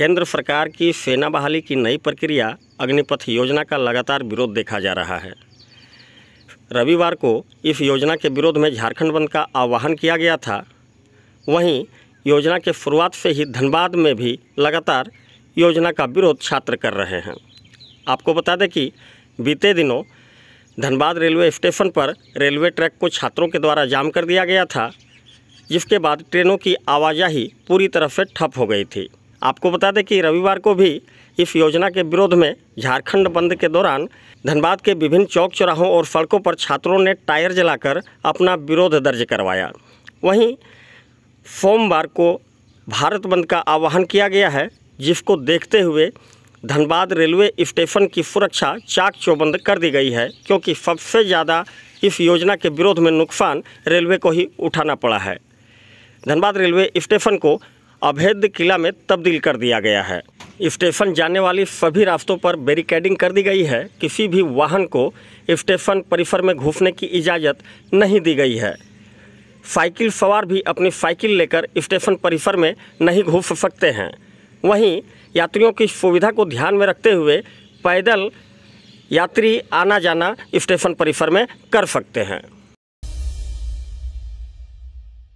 केंद्र सरकार की सेना बहाली की नई प्रक्रिया अग्निपथ योजना का लगातार विरोध देखा जा रहा है रविवार को इस योजना के विरोध में झारखंड बंद का आह्वान किया गया था वहीं योजना के शुरुआत से ही धनबाद में भी लगातार योजना का विरोध छात्र कर रहे हैं आपको बता दें कि बीते दिनों धनबाद रेलवे स्टेशन पर रेलवे ट्रैक को छात्रों के द्वारा जाम कर दिया गया था जिसके बाद ट्रेनों की आवाजाही पूरी तरह से ठप हो गई थी आपको बता दें कि रविवार को भी इस योजना के विरोध में झारखंड बंद के दौरान धनबाद के विभिन्न चौक चौराहों और सड़कों पर छात्रों ने टायर जलाकर अपना विरोध दर्ज करवाया वहीं सोमवार को भारत बंद का आह्वान किया गया है जिसको देखते हुए धनबाद रेलवे स्टेशन की सुरक्षा चाक चौबंद कर दी गई है क्योंकि सबसे ज़्यादा इस योजना के विरोध में नुकसान रेलवे को ही उठाना पड़ा है धनबाद रेलवे स्टेशन को अभेद्य किला में तब्दील कर दिया गया है स्टेशन जाने वाली सभी रास्तों पर बैरिकेडिंग कर दी गई है किसी भी वाहन को स्टेशन परिसर में घुसने की इजाज़त नहीं दी गई है साइकिल सवार भी अपनी साइकिल लेकर स्टेशन परिसर में नहीं घुस सकते हैं वहीं यात्रियों की सुविधा को ध्यान में रखते हुए पैदल यात्री आना जाना स्टेशन परिसर में कर सकते हैं